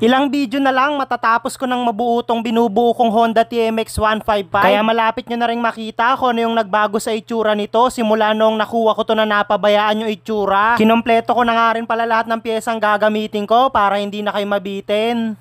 Ilang video na lang matatapos ko ng mabuo binubuo kong Honda TMX 155. Kaya malapit nyo na rin makita ko ano yung nagbago sa itsura nito simula noong nakuha ko to na napabayaan yung itsura. Kinompleto ko na nga rin pala lahat ng piyesang gagamitin ko para hindi na kayo mabitin.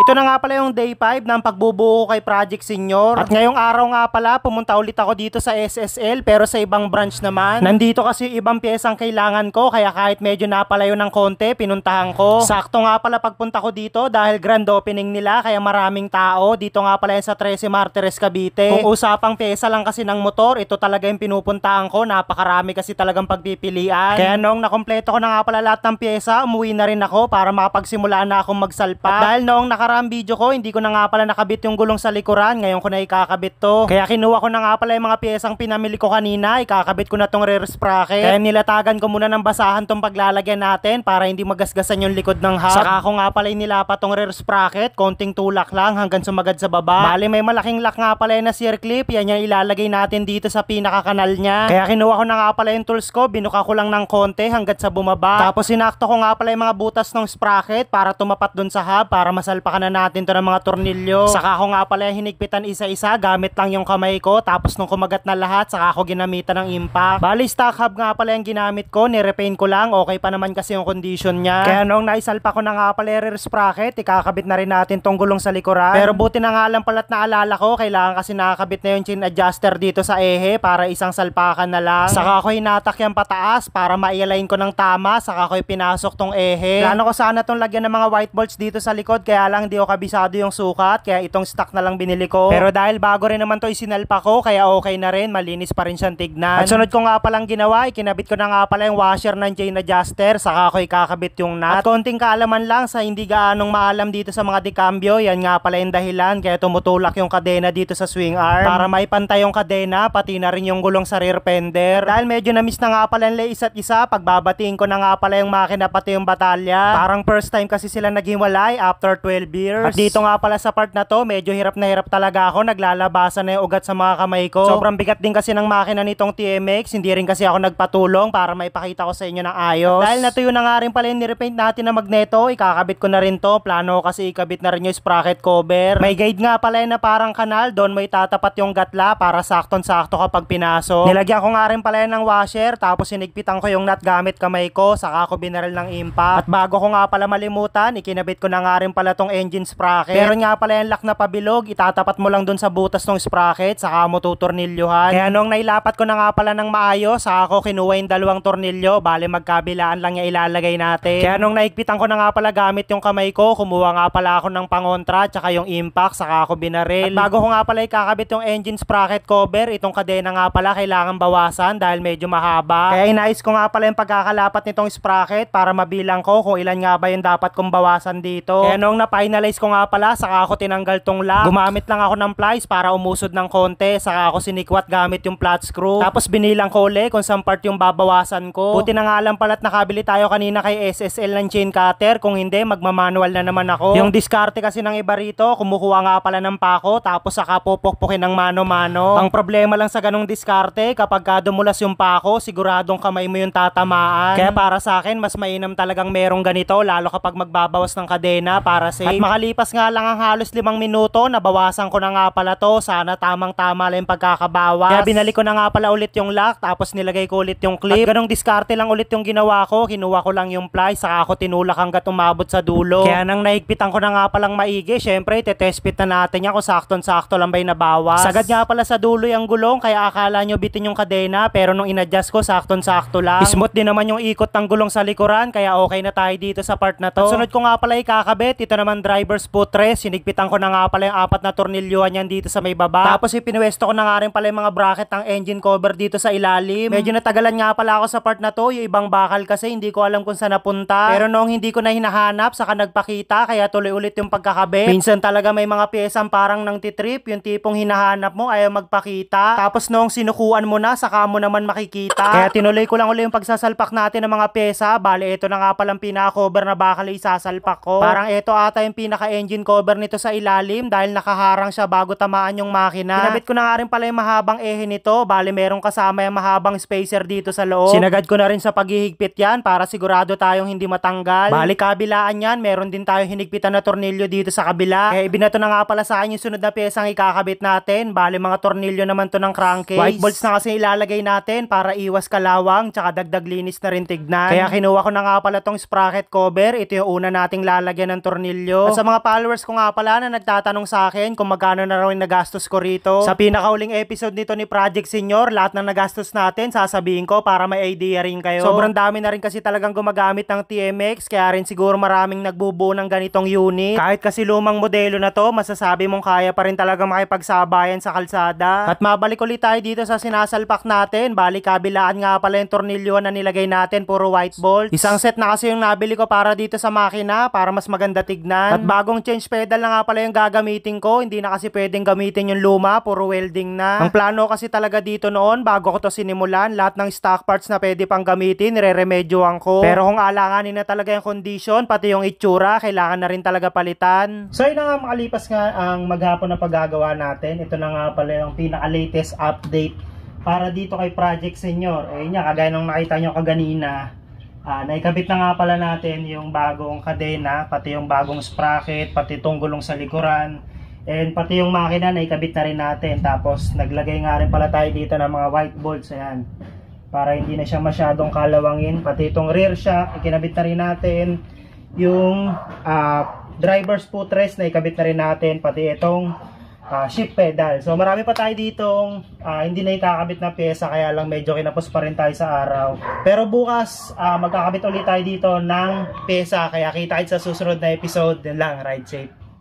Ito na nga pala yung day 5 ng pagbubuo kay Project Senior. At ngayong araw nga pala, pumunta ulit ako dito sa SSL pero sa ibang branch naman. Nandito kasi ibang piyesang kailangan ko kaya kahit medyo napalayo ng konti, pinuntahan ko. Sakto nga pala pagpunta ko dito dahil grand opening nila kaya maraming tao. Dito nga pala yan sa 13 Martires Cavite. Kung eh. usapang piyesa lang kasi ng motor, ito talaga yung pinupuntahan ko. Napakarami kasi talagang pagpipilian. Kaya noong nakompleto ko na nga pala lahat ng piyesa, umuwi na rin ako para mapagsimulaan na akong magsalpa. At dahil noong nakaraang video ko, hindi ko na nga pala nakabit yung gulong sa likuran. Ngayon ko na ikakabit to. Kaya kinuha ko na nga pala yung mga piyesang pinamili ko kanina. Ikakabit ko na tong rear sprocket. Kaya nilatagan ko muna ng basahan tong paglalagyan natin para hindi magasgasan yung likod ng hub. Saka ko nga pala inilapa tong rear sprocket. Konting tulak lang hanggang sumagad sa baba. Bali may malaking lock nga pala na sear clip. Yan yung ilalagay natin dito sa pinakakanal niya. Kaya kinuha ko na nga pala yung tools ko. Binuka ko lang ng konti hanggat sa bumaba. Tapos sinakto ko nga pala yung mga butas ng sprocket para tumapat dun sa hub para masalpak Tinapakan na natin to ng mga tornilyo. Saka ako nga pala hinigpitan isa-isa gamit lang yung kamay ko. Tapos nung kumagat na lahat, saka ako ginamitan ng impact. Bali, stock hub nga pala yung ginamit ko. Nirepaint ko lang. Okay pa naman kasi yung condition niya. Kaya nung naisalpa ko na nga pala rear sprocket, ikakabit na rin natin tong gulong sa likuran. Pero buti na nga lang pala't naalala ko, kailangan kasi nakakabit na yung chin adjuster dito sa ehe para isang salpakan na lang. Saka ako hinatak yung pataas para ma-align ko ng tama. Saka ako pinasok tong ehe. Plano ko sana tong lagyan ng mga white bolts dito sa likod kaya lang lang hindi ko kabisado yung sukat kaya itong stock na lang binili ko. Pero dahil bago rin naman to isinalpa ko kaya okay na rin, malinis pa rin siyang tignan. At sunod ko nga palang ginawa, ikinabit ko na nga pala yung washer ng chain adjuster saka ako ikakabit yung nut. At konting kaalaman lang sa hindi gaanong maalam dito sa mga dekambyo, yan nga pala yung dahilan kaya tumutulak yung kadena dito sa swing arm para may pantay yung kadena pati na rin yung gulong sa rear fender. Dahil medyo na-miss na nga pala nila isa't isa, pagbabatiin ko na nga pala yung makina pati yung batalya. Parang first time kasi sila naghiwalay after 12 beers. At dito nga pala sa part na to, medyo hirap na hirap talaga ako. Naglalabasan na yung ugat sa mga kamay ko. Sobrang bigat din kasi ng makina nitong TMX. Hindi rin kasi ako nagpatulong para maipakita ko sa inyo ng ayos. dahil natuyo na nga rin pala yung nirepaint natin na magneto, ikakabit ko na rin to. Plano kasi ikabit na rin yung sprocket cover. May guide nga pala na parang kanal. Doon may tatapat yung gatla para sakton-sakto kapag pinasok. Nilagyan ko nga rin pala ng washer. Tapos sinigpitan ko yung nut gamit kamay ko. Saka ako binaril ng impact. At bago ko nga pala malimutan, ikinabit ko na nga rin pala tong engine sprocket. Pero nga pala yung lock na pabilog, itatapat mo lang doon sa butas ng sprocket, saka mo tutornilyuhan. Kaya nung nailapat ko na nga pala ng maayos, saka ko kinuha yung dalawang tornilyo, bale magkabilaan lang yung ilalagay natin. Kaya nung naigpitan ko na nga pala gamit yung kamay ko, kumuha nga pala ako ng pangontra, tsaka yung impact, saka ako binaril. At bago ko nga pala ikakabit yung engine sprocket cover, itong kadena nga pala kailangan bawasan dahil medyo mahaba. Kaya inais ko nga pala yung pagkakalapat nitong sprocket para mabilang ko kung ilan nga ba yung dapat kong bawasan dito. Kaya nung napain finalize ko nga pala, saka ako tinanggal tong lock. Gumamit lang ako ng plies para umusod ng konti, saka ako sinikwat gamit yung flat screw. Tapos binilang ko ulit kung saan part yung babawasan ko. Buti na nga lang at nakabili tayo kanina kay SSL ng chain cutter. Kung hindi, magmamanual na naman ako. Yung diskarte kasi ng iba rito, kumukuha nga pala ng pako, tapos saka pupukpukin ng mano-mano. Ang problema lang sa ganong diskarte, kapag dumulas yung pako, siguradong kamay mo yung tatamaan. Kaya para sa akin, mas mainam talagang merong ganito, lalo kapag magbabawas ng kadena para safe. At makalipas nga lang ang halos limang minuto, nabawasan ko na nga pala to. Sana tamang-tama lang yung pagkakabawas. Kaya binalik ko na nga pala ulit yung lock, tapos nilagay ko ulit yung clip. At ganong diskarte lang ulit yung ginawa ko. Kinuha ko lang yung ply, saka ako tinulak hanggat umabot sa dulo. Kaya nang nahigpitan ko na nga palang maigi, syempre, tetespit na natin yan kung sakton-sakto lang ba yung nabawas. Sagad nga pala sa dulo yung gulong, kaya akala nyo bitin yung kadena, pero nung inadjust ko, sakton-sakto lang. Smooth din naman yung ikot ng gulong sa likuran, kaya okay na tayo dito sa part na to. At sunod ko nga pala ikakabit, ito naman drive drivers po putres. Sinigpitan ko na nga pala yung apat na tornilyuhan niyan dito sa may baba. Tapos ipinuwesto ko na nga rin pala yung mga bracket ng engine cover dito sa ilalim. Medyo hmm. natagalan nga pala ako sa part na to. Yung ibang bakal kasi hindi ko alam kung saan napunta. Pero noong hindi ko na hinahanap, saka nagpakita. Kaya tuloy ulit yung pagkakabe. Minsan talaga may mga piyesang parang nang titrip. Yung tipong hinahanap mo, ayaw magpakita. Tapos noong sinukuan mo na, saka mo naman makikita. Kaya tinuloy ko lang ulit yung pagsasalpak natin ng mga piyesa. Bale, ito na nga palang pinakover na bakal ay sasalpak ko. Parang ito ata yung yung pinaka-engine cover nito sa ilalim dahil nakaharang siya bago tamaan yung makina. Kinabit ko na nga rin pala yung mahabang ehe nito. Bale, merong kasama yung mahabang spacer dito sa loob. Sinagad ko na rin sa paghihigpit yan para sigurado tayong hindi matanggal. Bale, kabilaan yan. Meron din tayo hinigpitan na tornilyo dito sa kabila. Eh, ibinato na nga pala sa akin yung sunod na pyesang ikakabit natin. Bale, mga tornilyo naman to ng crankcase. White bolts na kasi ilalagay natin para iwas kalawang tsaka dagdag linis na rin tignan. Kaya kinuha ko na nga pala tong sprocket cover. Ito yung una nating lalagyan ng tornilyo dito. At sa mga followers ko nga pala na nagtatanong sa akin kung magkano na raw yung nagastos ko rito. Sa pinakauling episode nito ni Project Senior, lahat ng nagastos natin, sasabihin ko para may idea rin kayo. Sobrang dami na rin kasi talagang gumagamit ng TMX, kaya rin siguro maraming nagbubuo ng ganitong unit. Kahit kasi lumang modelo na to, masasabi mong kaya pa rin talaga makipagsabayan sa kalsada. At mabalik ulit tayo dito sa sinasalpak natin. Bali, kabilaan nga pala yung tornilyo na nilagay natin, puro white bolt. Isang set na kasi yung nabili ko para dito sa makina, para mas maganda tignan yan. At bagong change pedal na nga pala yung gagamitin ko. Hindi na kasi pwedeng gamitin yung luma, puro welding na. Ang plano kasi talaga dito noon, bago ko to sinimulan, lahat ng stock parts na pwede pang gamitin, nire-remedyoan ko. Pero kung alanganin na talaga yung condition, pati yung itsura, kailangan na rin talaga palitan. So yun nga makalipas nga ang maghapon na paggagawa natin. Ito na nga pala yung pinaka-latest update para dito kay Project Senior. Eh niya, kagaya nung nakita nyo kaganina, Uh, naikabit na nga pala natin yung bagong kadena, pati yung bagong sprocket, pati itong gulong sa likuran. And pati yung makina naikabit na rin natin. Tapos naglagay nga rin pala tayo dito ng mga white bolts. Ayan. Para hindi na siya masyadong kalawangin. Pati itong rear shock, ikinabit na rin natin. Yung uh, driver's footrest, naikabit na rin natin. Pati itong uh, ah, shift pedal. So marami pa tayo ditong uh, hindi na ikakabit na pyesa kaya lang medyo kinapos pa rin tayo sa araw. Pero bukas uh, ah, magkakabit ulit tayo dito ng pyesa kaya kita sa susunod na episode. Yan lang, ride safe.